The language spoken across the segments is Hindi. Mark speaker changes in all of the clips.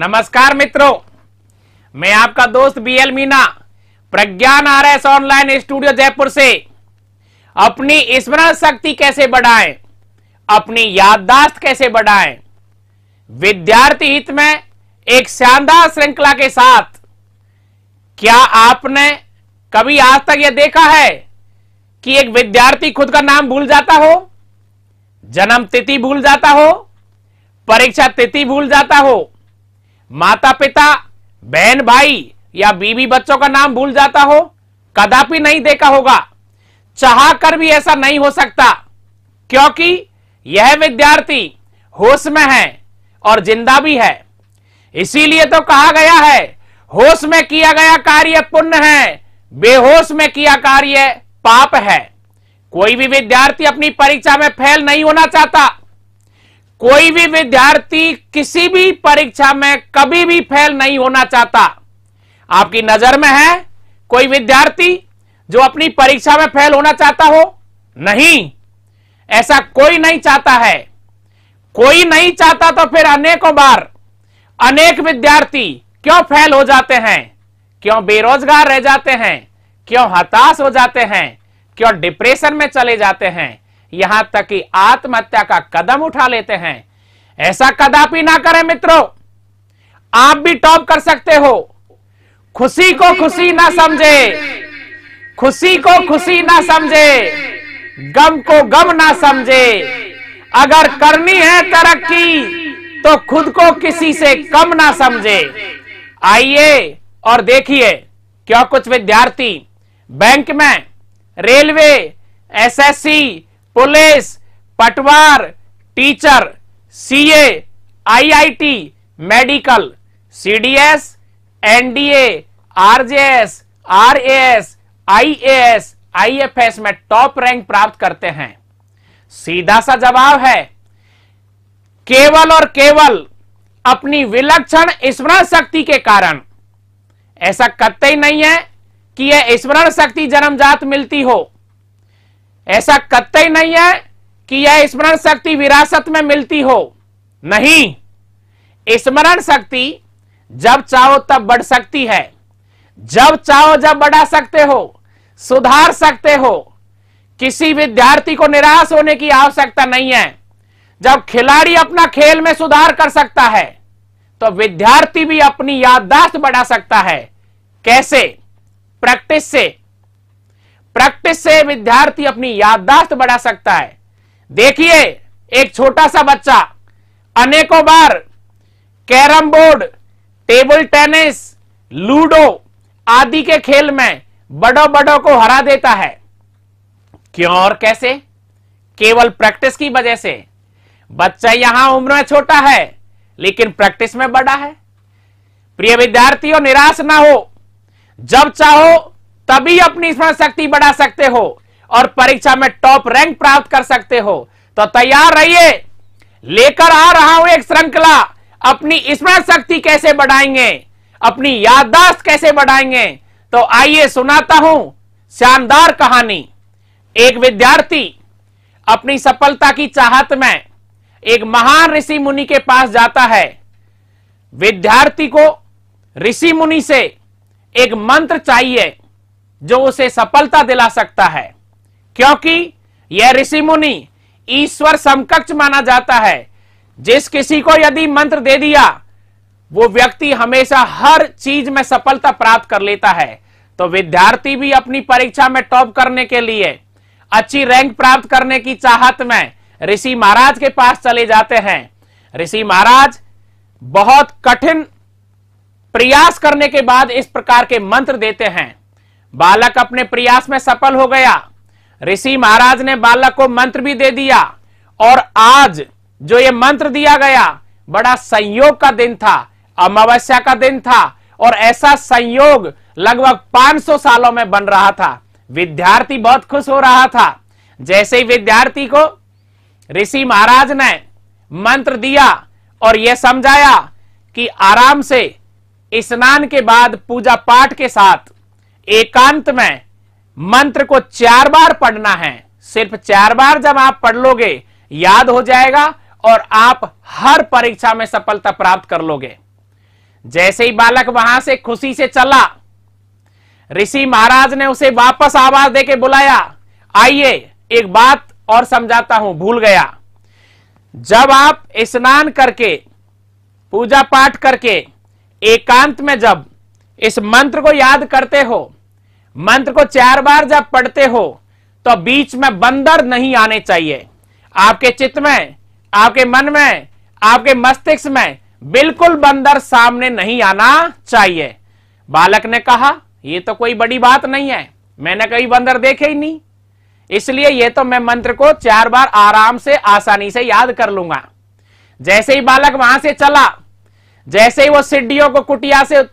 Speaker 1: नमस्कार मित्रों मैं आपका दोस्त BL Meena Pragyan R S online studio Jaipur से अपनी स्मरण शक्ति कैसे बढ़ाएं अपनी याददाश्त कैसे बढ़ाएं विद्यार्थी हित में एक शानदार श्रृंखला के साथ क्या आपने कभी आज तक यह देखा है कि एक विद्यार्थी खुद का नाम भूल जाता हो जन्म तिथि भूल जाता हो परीक्षा तिथि भूल जाता हो माता पिता बहन भाई या बीवी बच्चों का नाम भूल जाता हो कदापि नहीं देखा होगा चाह कर भी ऐसा नहीं हो सकता क्योंकि यह विद्यार्थी होश में है और जिंदा भी है इसीलिए तो कहा गया है होश में किया गया कार्य पुण्य है बेहोश में किया कार्य पाप है कोई भी विद्यार्थी अपनी परीक्षा में फेल नहीं होना चाहता कोई भी विद्यार्थी किसी भी परीक्षा में कभी भी फेल नहीं होना चाहता आपकी नजर में है कोई विद्यार्थी जो अपनी परीक्षा में फेल होना चाहता हो नहीं ऐसा कोई नहीं चाहता है कोई नहीं चाहता तो फिर अनेकों बार अनेक विद्यार्थी क्यों फेल हो जाते हैं क्यों बेरोजगार रह जाते हैं क्यों हताश हो जाते हैं क्यों डिप्रेशन में चले जाते हैं यहां तक कि आत्महत्या का कदम उठा लेते हैं ऐसा कदापि ना करें मित्रों आप भी टॉप कर सकते हो खुशी को खुशी ना समझे खुशी को खुशी ना समझे गम को गम ना समझे अगर करनी है तरक्की तो खुद को किसी से कम ना समझे आइए और देखिए क्यों कुछ विद्यार्थी बैंक में रेलवे एसएससी पुलिस पटवार teacher CA IIT medical CDS NDA RJS RAS IAS IFS में टॉप रैंक प्राप्त करते हैं सीधा सा जवाब है
Speaker 2: केवल और केवल
Speaker 1: अपनी विलक्षण स्मरण शक्ति के कारण ऐसा कतई नहीं है कि यह स्मरण शक्ति जन्मजात मिलती हो ऐसा कतई नहीं है कि यह स्मरण शक्ति विरासत में मिलती हो नहीं स्मरण शक्ति जब चाहो तब बढ़ सकती है जब चाहो जब बढ़ा सकते हो सुधार सकते हो किसी विद्यार्थी को निराश होने की आवश्यकता नहीं है जब खिलाड़ी अपना खेल में सुधार कर सकता है तो विद्यार्थी भी अपनी याददाश्त बढ़ा सकता है कैसे प्रैक्टिस से प्रैक्टिस से विद्यार्थी अपनी याददाश्त बढ़ा सकता है देखिए एक छोटा सा बच्चा अनेकों बार carrom board table tennis ludo आदि के खेल में बड़ों बड़ों को हरा देता है क्यों और कैसे केवल प्रैक्टिस की वजह से बच्चा यहां उम्र में छोटा है लेकिन प्रैक्टिस में बड़ा है प्रिय विद्यार्थियों निराश ना हो जब चाहो तभी अपनी स्मरण शक्ति बढ़ा सकते हो और परीक्षा में टॉप रैंक प्राप्त कर सकते हो तो तैयार रहिए लेकर आ रहा हूं एक श्रृंखला अपनी स्मरण शक्ति कैसे बढ़ाएंगे अपनी याददाश्त कैसे बढ़ाएंगे तो आइए सुनाता हूं शानदार कहानी एक विद्यार्थी अपनी सफलता की चाहत में एक महान ऋषि मुनि के पास जाता है विद्यार्थी को ऋषि मुनि से एक मंत्र चाहिए जो उसे सफलता दिला सकता है क्योंकि यह ऋषि मुनि ईश्वर समकक्ष माना जाता है जिस किसी को यदि मंत्र दे दिया वो व्यक्ति हमेशा हर चीज में सफलता प्राप्त कर लेता है तो विद्यार्थी भी अपनी परीक्षा में टॉप करने के लिए अच्छी रैंक प्राप्त करने की चाहत में ऋषि महाराज के पास चले जाते हैं ऋषि महाराज बहुत कठिन प्रयास करने के बाद इस प्रकार के मंत्र देते हैं बालक अपने प्रयास में सफल हो गया ऋषि महाराज ने बालक को मंत्र भी दे दिया और आज जो ये मंत्र दिया गया बड़ा संयोग का दिन था अमावस्या का दिन था और ऐसा संयोग लगभग 500 सालों में बन रहा था विद्यार्थी बहुत खुश हो रहा था जैसे ही विद्यार्थी को ऋषि महाराज ने मंत्र दिया और यह समझाया कि आराम से स्नान के बाद पूजा पाठ के साथ एकांत में मंत्र को चार बार पढ़ना है सिर्फ चार बार जब आप पढ़ लोगे याद हो जाएगा और आप हर परीक्षा में सफलता प्राप्त कर लोगे जैसे ही बालक वहां से खुशी से चला ऋषि महाराज ने उसे वापस आवाज देके बुलाया आइए एक बात और समझाता हूं भूल गया जब आप स्नान करके पूजा पाठ करके एकांत में जब इस मंत्र को याद करते हो मंत्र को चार बार जब पढ़ते हो तो बीच में बंदर नहीं आने चाहिए आपके चित्त में आपके मन में आपके मस्तिष्क में बिल्कुल बंदर सामने नहीं आना चाहिए बालक ने कहा यह तो कोई बड़ी बात नहीं है मैंने कहीं बंदर देखे ही नहीं इसलिए यह तो मैं मंत्र को चार बार आराम से आसानी से याद कर लूंगा जैसे ही बालक वहां से चला जैसे ही वो सिड्डियों को कुटिया से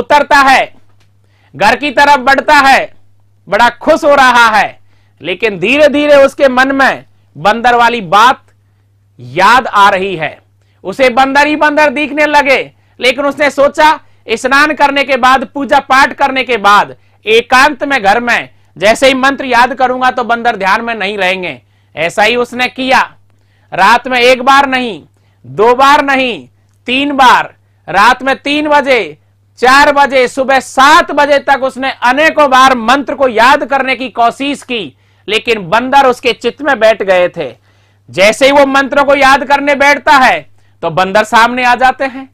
Speaker 1: उतरता है घर की तरफ बढ़ता है बड़ा खुश हो रहा है लेकिन धीरे धीरे उसके मन में बंदर वाली बात याद आ रही है उसे बंदर ही बंदर दिखने लगे लेकिन उसने सोचा स्नान करने के बाद पूजा पाठ करने के बाद एकांत में घर में जैसे ही मंत्र याद करूंगा तो बंदर ध्यान में नहीं रहेंगे ऐसा ही उसने किया रात में एक बार नहीं दो बार नहीं तीन बार रात में तीन बजे चार बजे सुबह सात बजे तक उसने अनेकों बार मंत्र को याद करने की कोशिश की लेकिन बंदर उसके चित्त में बैठ गए थे जैसे ही वो मंत्र को याद करने बैठता है तो बंदर सामने आ जाते हैं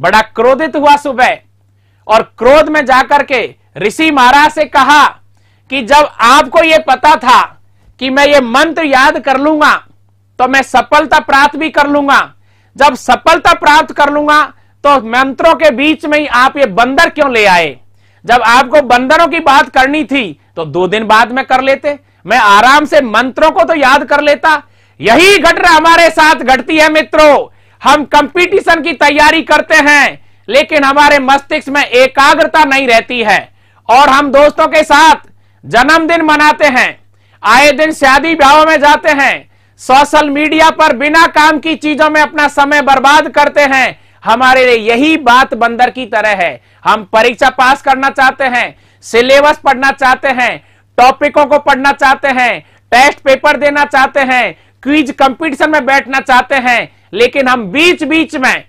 Speaker 1: बड़ा क्रोधित हुआ सुबह और क्रोध में जाकर के ऋषि महाराज से कहा कि जब आपको यह पता था कि मैं ये मंत्र याद कर लूंगा तो मैं सफलता प्राप्त भी कर लूंगा जब सफलता प्राप्त कर लूंगा तो मंत्रों के बीच में ही आप ये बंदर क्यों ले आए जब आपको बंदरों की बात करनी थी तो दो दिन बाद में कर लेते मैं आराम से मंत्रों को तो याद कर लेता यही घटना हमारे साथ घटती है मित्रों हम कंपटीशन की तैयारी करते हैं लेकिन हमारे मस्तिष्क में एकाग्रता नहीं रहती है और हम दोस्तों के साथ जन्मदिन मनाते हैं आए दिन शादी ब्याहों में जाते हैं सोशल मीडिया पर बिना काम की चीजों में अपना समय बर्बाद करते हैं हमारे लिए यही बात बंदर की तरह है हम परीक्षा पास करना चाहते हैं सिलेबस पढ़ना चाहते हैं टॉपिकों को पढ़ना चाहते हैं टेस्ट पेपर देना चाहते हैं क्विज कंपटीशन में बैठना चाहते हैं लेकिन हम बीच बीच में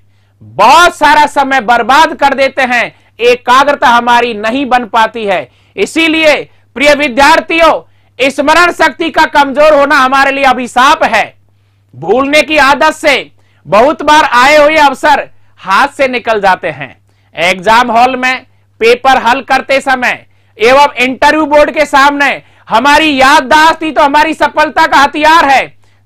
Speaker 1: बहुत सारा समय बर्बाद कर देते हैं एकाग्रता हमारी नहीं बन पाती है इसीलिए प्रिय विद्यार्थियों स्मरण शक्ति का कमजोर होना हमारे लिए अभिशाप है भूलने की आदत से बहुत बार आए हुए अवसर हाथ से निकल जाते हैं एग्जाम हॉल में पेपर हल करते समय एवं इंटरव्यू बोर्ड के सामने हमारी याददाश्त ही तो हमारी सफलता का हथियार है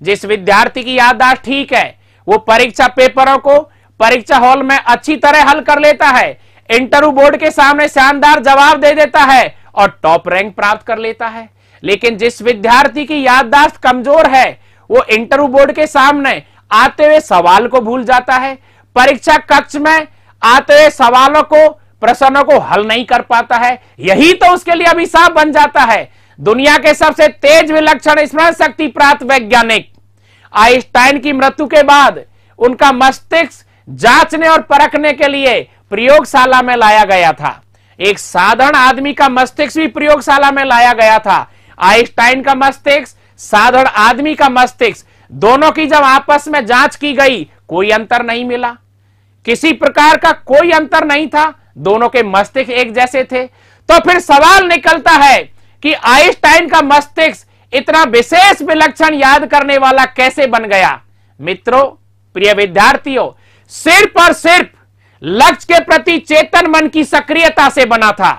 Speaker 1: जिस विद्यार्थी की याददाश्त ठीक है वो परीक्षा पेपरों को परीक्षा हॉल में अच्छी तरह हल कर लेता है इंटरव्यू बोर्ड के सामने शानदार जवाब दे देता है और टॉप रैंक प्राप्त कर लेता है लेकिन जिस विद्यार्थी की याददाश्त कमजोर है वो इंटरव्यू बोर्ड के सामने आते हुए सवाल को भूल जाता है परीक्षा कक्ष में आते सवालों को प्रश्नों को हल नहीं कर पाता है यही तो उसके लिए अभिशाप बन जाता है दुनिया के सबसे तेज विलक्षण स्मरण शक्ति प्राप्त वैज्ञानिक आइंस्टाइन की मृत्यु के बाद उनका मस्तिष्क जांचने और परखने के लिए प्रयोगशाला में लाया गया था एक साधारण आदमी का मस्तिष्क भी प्रयोगशाला में लाया गया था आइंस्टाइन का मस्तिष्क साधारण आदमी का मस्तिष्क दोनों की जब आपस में जांच की गई कोई अंतर नहीं मिला किसी प्रकार का कोई अंतर नहीं था दोनों के मस्तिष्क एक जैसे थे तो फिर सवाल निकलता है कि आइंस्टाइन का मस्तिष्क इतना विशेष विलक्षण याद करने वाला कैसे बन गया मित्रों प्रिय विद्यार्थियों सिर्फ और सिर्फ लक्ष्य के प्रति चेतन मन की सक्रियता से बना था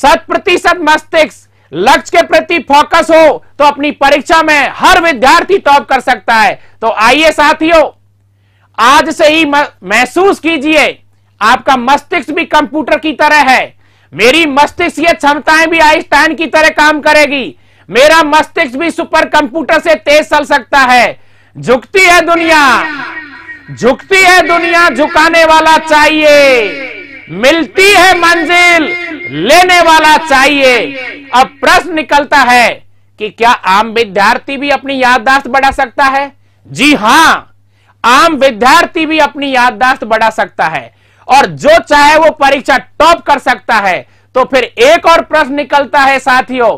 Speaker 1: शत प्रतिशत मस्तिष्क लक्ष्य के प्रति फोकस हो तो अपनी परीक्षा में हर विद्यार्थी टॉप कर सकता है तो आइए साथियों आज से ही महसूस कीजिए आपका मस्तिष्क भी कंप्यूटर की तरह है मेरी मस्तिष्क ये क्षमताएं भी आइंस्टाइन की तरह काम करेगी मेरा मस्तिष्क भी सुपर कंप्यूटर से तेज चल सकता है झुकती है दुनिया झुकती है दुनिया झुकाने वाला चाहिए मिलती है मंजिल लेने वाला चाहिए अब प्रश्न निकलता है कि क्या आम विद्यार्थी भी अपनी याददाश्त बढ़ा सकता है जी हां आम विद्यार्थी भी अपनी याददाश्त बढ़ा सकता है और जो चाहे वो परीक्षा टॉप कर सकता है तो फिर एक और प्रश्न निकलता है साथियों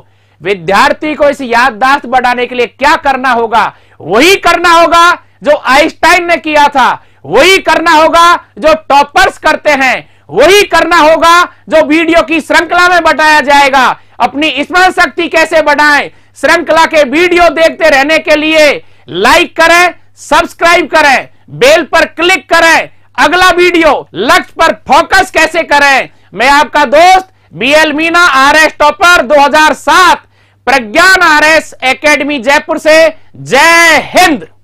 Speaker 1: विद्यार्थी को इस याददाश्त बढ़ाने के लिए क्या करना होगा वही करना होगा जो आइंस्टाइन ने किया था वही करना होगा जो टॉपर्स करते हैं वही करना होगा जो वीडियो की श्रृंखला में बताया जाएगा अपनी स्मरण शक्ति कैसे बढ़ाएं श्रृंखला के वीडियो देखते रहने के लिए लाइक करें सब्सक्राइब करें बेल पर क्लिक करें अगला वीडियो लक्ष्य पर फोकस कैसे करें मैं आपका दोस्त BL Meena RS topper 2007 Pragyan RS academy Jaipur से जय हिंद